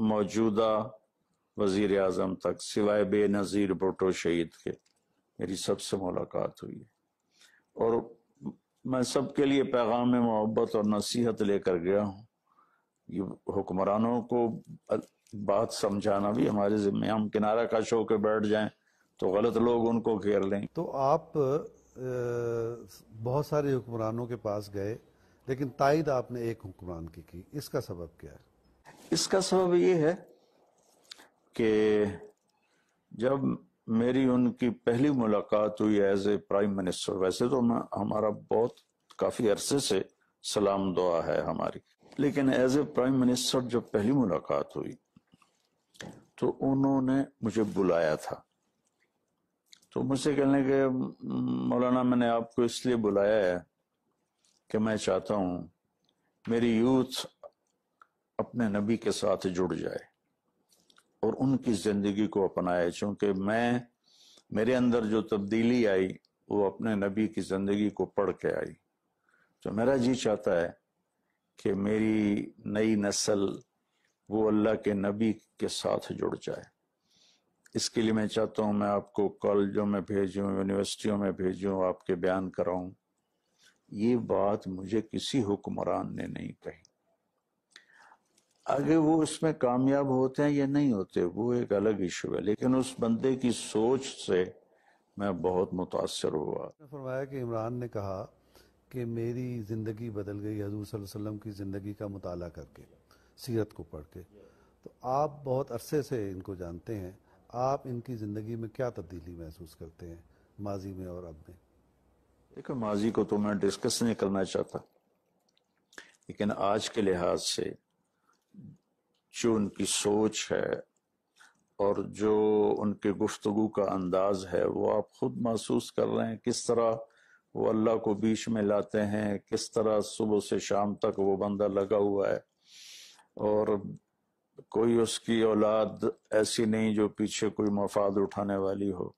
मौजूदा वजीर अजम तक सिवाय बेनज़ीर भुटो शहीद के मेरी सबसे मुलाकात हुई है और मैं सबके लिए पैगाम मोहब्बत और नसीहत लेकर गया हूँ ये हुक्मरानों को बात समझाना भी हमारे जिम्मे हम किनारा का शो के बैठ जाएं तो गलत लोग उनको घेर लें तो आप बहुत सारे हुक्मरानों के पास गए लेकिन तायद आपने एक हुक्मरान की की इसका सबब क्या है इसका सबब ये है कि जब मेरी उनकी पहली मुलाकात हुई एज ए प्राइम मिनिस्टर वैसे तो मैं हमारा बहुत काफी अरसे से सलाम दुआ है हमारी लेकिन एज ए प्राइम मिनिस्टर जब पहली मुलाकात हुई तो उन्होंने मुझे बुलाया था तो मुझसे कहने के मौलाना मैंने आपको इसलिए बुलाया है कि मैं चाहता हूं मेरी यूथ अपने नबी के साथ जुड़ जाए और उनकी जिंदगी को अपनाए चूंकि मैं मेरे अंदर जो तब्दीली आई वो अपने नबी की जिंदगी को पढ़ के आई तो मेरा जी चाहता है कि मेरी नई नस्ल वो अल्लाह के नबी के साथ जुड़ जाए इसके लिए मैं चाहता हूँ मैं आपको कॉलेजों में भेजूँ यूनिवर्सिटियों में भेजूँ आपके बयान कराऊँ ये बात मुझे किसी हुक्मरान ने नहीं कही आगे वो इसमें कामयाब होते हैं या नहीं होते वो एक अलग इशू है लेकिन उस बंदे की सोच से मैं बहुत मुतासर हुआ फरमाया कि इमरान ने कहा कि मेरी ज़िंदगी बदल गई हजूर वसल्लम की ज़िंदगी का मताल करके सीरत को पढ़ के तो आप बहुत अरसे से इनको जानते हैं आप इनकी ज़िंदगी में क्या तब्दीली महसूस करते हैं माजी में और अब में देखो माजी को तो मैं डिस्कस नहीं करना चाहता लेकिन आज के लिहाज से जो उनकी सोच है और जो उनके गुफ्तगु का अंदाज है वो आप खुद महसूस कर रहे हैं किस तरह वो अल्लाह को बीच में लाते हैं किस तरह सुबह से शाम तक वो बंदा लगा हुआ है और कोई उसकी औलाद ऐसी नहीं जो पीछे कोई मफाद उठाने वाली हो